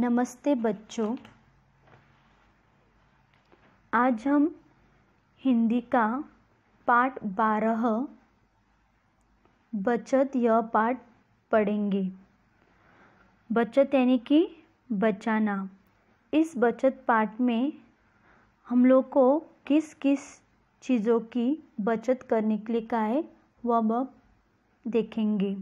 नमस्ते बच्चों आज हम हिंदी का पाठ बारह बचत यह पाठ पढ़ेंगे बचत यानी कि बचाना इस बचत पाठ में हम लोग को किस किस चीज़ों की बचत करने के लिए कहा है वह देखेंगे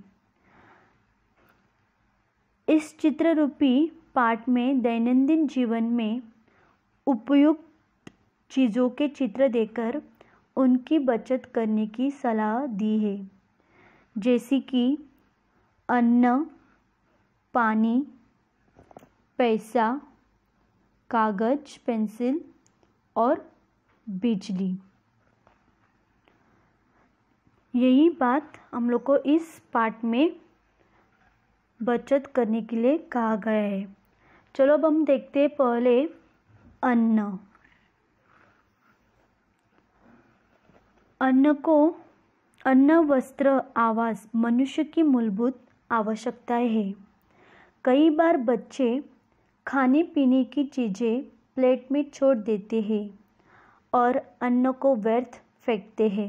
इस चित्र रूपी पाठ में दैनंदिन जीवन में उपयुक्त चीज़ों के चित्र देकर उनकी बचत करने की सलाह दी है जैसे कि अन्न पानी पैसा कागज पेंसिल और बिजली यही बात हम लोग को इस पार्ट में बचत करने के लिए कहा गया है चलो अब हम देखते हैं पहले अन्न अन्न को अन्न वस्त्र आवास मनुष्य की मूलभूत आवश्यकताएं है कई बार बच्चे खाने पीने की चीज़ें प्लेट में छोड़ देते हैं और अन्न को व्यर्थ फेंकते हैं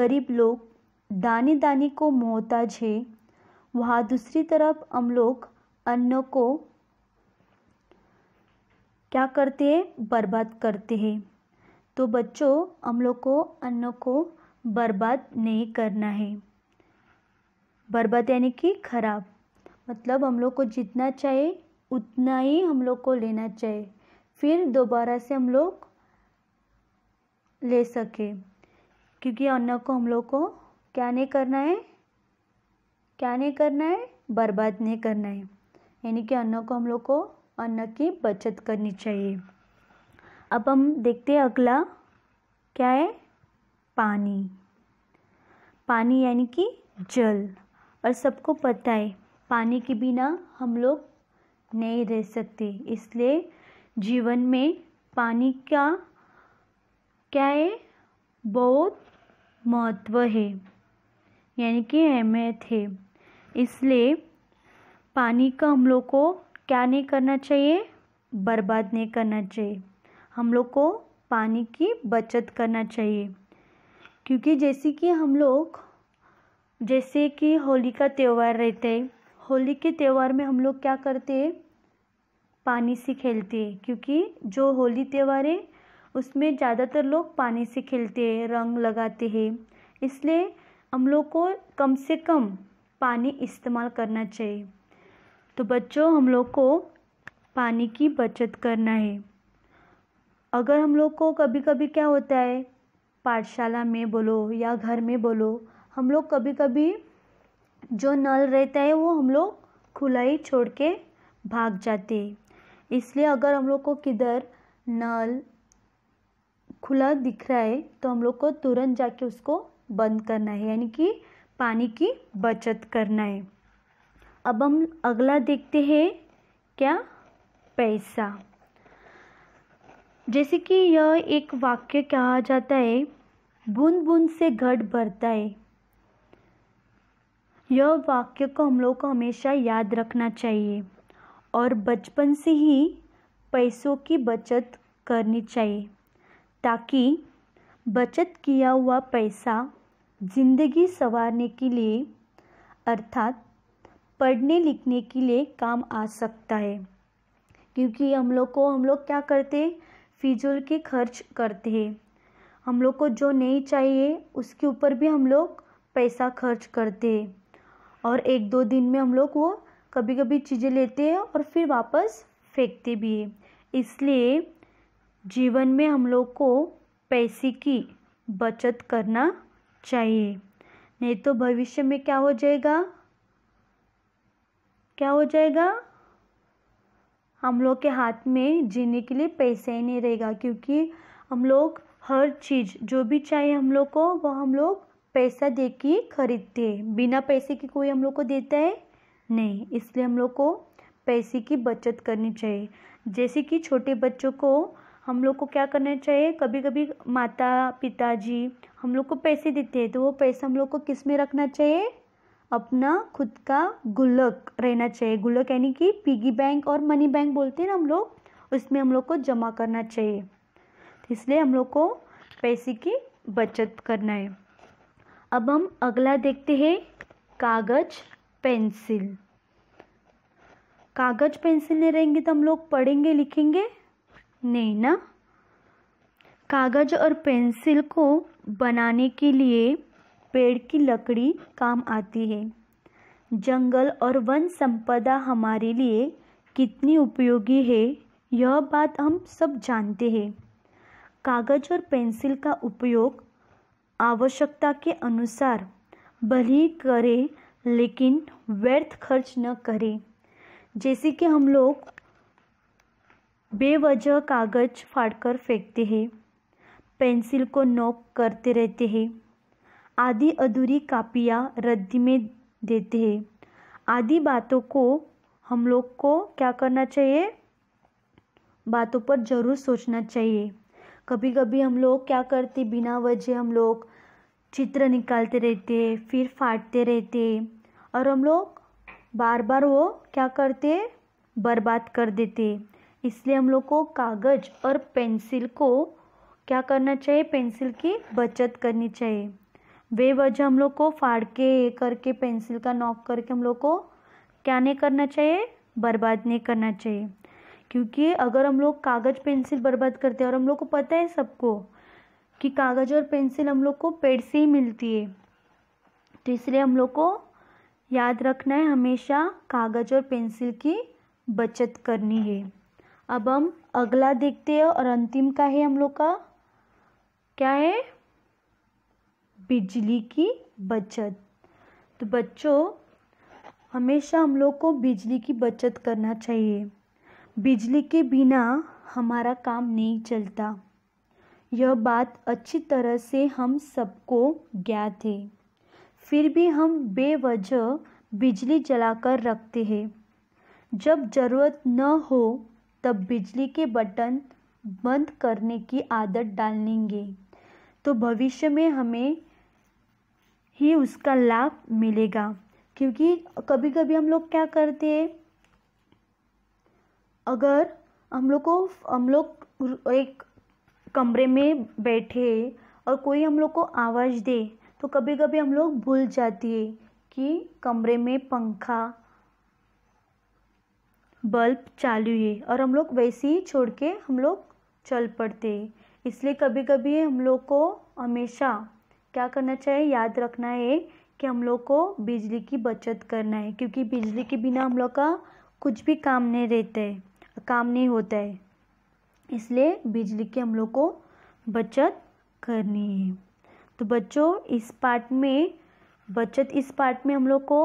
गरीब लोग दाने दाने को मोहताज है वहाँ दूसरी तरफ हम लोग अन्न को क्या करते हैं बर्बाद करते हैं तो बच्चों हम लोग को अन्न को बर्बाद नहीं करना है बर्बाद यानी कि खराब मतलब हम लोग को जितना चाहिए उतना ही हम लोग को लेना चाहिए फिर दोबारा से हम लोग ले सके क्योंकि अन्न को हम लोग को क्या नहीं करना है क्या नहीं करना है बर्बाद नहीं करना है यानी कि अन्न को हम लोग को और न कि बचत करनी चाहिए अब हम देखते हैं अगला क्या है पानी पानी यानी कि जल और सबको पता है पानी के बिना हम लोग नहीं रह सकते इसलिए जीवन में पानी का क्या है बहुत महत्व है यानी कि अहमियत है इसलिए पानी का हम लोग को क्या नहीं करना चाहिए बर्बाद नहीं करना चाहिए हम लोग को पानी की बचत करना चाहिए क्योंकि जैसे कि हम लोग जैसे कि होली का त्यौहार रहता है होली के त्यौहार में हम लोग क्या करते हैं पानी से खेलते हैं क्योंकि जो होली त्यौहार है उसमें ज़्यादातर लोग पानी से खेलते हैं रंग लगाते हैं इसलिए हम लोग को कम से कम पानी इस्तेमाल करना चाहिए तो बच्चों हम लोग को पानी की बचत करना है अगर हम लोग को कभी कभी क्या होता है पाठशाला में बोलो या घर में बोलो हम लोग कभी कभी जो नल रहता है वो हम लोग खुला ही छोड़ के भाग जाते इसलिए अगर हम लोग को किधर नल खुला दिख रहा है तो हम लोग को तुरंत जाके उसको बंद करना है यानी कि पानी की बचत करना है अब हम अगला देखते हैं क्या पैसा जैसे कि यह एक वाक्य कहा जाता है बूंद बूंद से घट भरता है यह वाक्य को हम लोग को हमेशा याद रखना चाहिए और बचपन से ही पैसों की बचत करनी चाहिए ताकि बचत किया हुआ पैसा ज़िंदगी संवारने के लिए अर्थात पढ़ने लिखने के लिए काम आ सकता है क्योंकि हम लोग को हम लोग क्या करते हैं फिजूल के खर्च करते हैं हम लोग को जो नहीं चाहिए उसके ऊपर भी हम लोग पैसा खर्च करते हैं और एक दो दिन में हम लोग वो कभी कभी चीज़ें लेते हैं और फिर वापस फेंकते भी हैं इसलिए जीवन में हम लोग को पैसे की बचत करना चाहिए नहीं तो भविष्य में क्या हो जाएगा क्या हो जाएगा हम लोग के हाथ में जीने के लिए पैसा ही नहीं रहेगा क्योंकि हम लोग हर चीज़ जो भी चाहिए हम लोग को वो हम लोग पैसा दे के खरीदते हैं बिना पैसे की कोई हम लोग को देता है नहीं इसलिए हम लोग को पैसे की बचत करनी चाहिए जैसे कि छोटे बच्चों को हम लोग को क्या करना चाहिए कभी कभी माता पिताजी हम लोग को पैसे देते हैं तो वो पैसा हम लोग को किस में रखना चाहिए अपना खुद का गुल्लक रहना चाहिए गुल्लक यानी कि पिगी बैंक और मनी बैंक बोलते हैं ना हम लोग उसमें हम लोग को जमा करना चाहिए इसलिए हम लोग को पैसे की बचत करना है अब हम अगला देखते हैं कागज पेंसिल कागज पेंसिल नहीं रहेंगे तो हम लोग पढ़ेंगे लिखेंगे नहीं ना कागज और पेंसिल को बनाने के लिए पेड़ की लकड़ी काम आती है जंगल और वन संपदा हमारे लिए कितनी उपयोगी है यह बात हम सब जानते हैं कागज और पेंसिल का उपयोग आवश्यकता के अनुसार भली करें लेकिन व्यर्थ खर्च न करें जैसे कि हम लोग बेवजह कागज फाड़कर फेंकते हैं पेंसिल को नोक करते रहते हैं आदि अधूरी कापियाँ रद्दी में देते हैं आदि बातों को हम लोग को क्या करना चाहिए बातों पर ज़रूर सोचना चाहिए कभी कभी हम लोग क्या करते बिना वजह हम लोग चित्र निकालते रहते फिर फाटते रहते और हम लोग बार बार वो क्या करते बर्बाद कर देते इसलिए हम लोग को कागज़ और पेंसिल को क्या करना चाहिए पेंसिल की बचत करनी चाहिए बेवजह हम लोग को फाड़ के करके पेंसिल का नॉक करके हम लोग को क्या नहीं करना चाहिए बर्बाद नहीं करना चाहिए क्योंकि अगर हम लोग कागज़ पेंसिल बर्बाद करते हैं और हम लोग को पता है सबको कि कागज़ और पेंसिल हम लोग को पेड़ से ही मिलती है तो इसलिए हम लोग को याद रखना है हमेशा कागज़ और पेंसिल की बचत करनी है अब हम अगला देखते हैं और अंतिम का है हम लोग का क्या है बिजली की बचत तो बच्चों हमेशा हम लोग को बिजली की बचत करना चाहिए बिजली के बिना हमारा काम नहीं चलता यह बात अच्छी तरह से हम सबको ज्ञात है फिर भी हम बेवजह बिजली जलाकर रखते हैं जब ज़रूरत न हो तब बिजली के बटन बंद करने की आदत डाल लेंगे तो भविष्य में हमें ही उसका लाभ मिलेगा क्योंकि कभी कभी हम लोग क्या करते हैं अगर हम लोग को हम लोग एक कमरे में बैठे और कोई हम लोग को आवाज़ दे तो कभी कभी हम लोग भूल जाती है कि कमरे में पंखा बल्ब चालू है और हम लोग वैसे ही छोड़ के हम लोग चल पड़ते इसलिए कभी कभी हम लोग को हमेशा क्या करना चाहिए याद रखना है कि हम लोग को बिजली की बचत करना है क्योंकि बिजली के बिना हम लोग का कुछ भी काम नहीं रहता है काम नहीं होता है इसलिए बिजली की हम लोग को बचत करनी है तो बच्चों इस पार्ट में बचत इस पार्ट में हम लोग को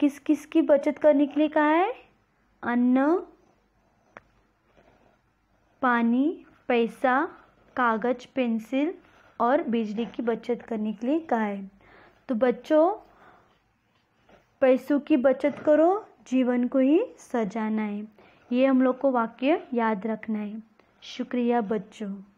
किस किस की बचत करने के लिए कहा है अन्न पानी पैसा कागज पेंसिल और बिजली की बचत करने के लिए कहा है तो बच्चों पैसों की बचत करो जीवन को ही सजाना है ये हम लोग को वाक्य याद रखना है शुक्रिया बच्चों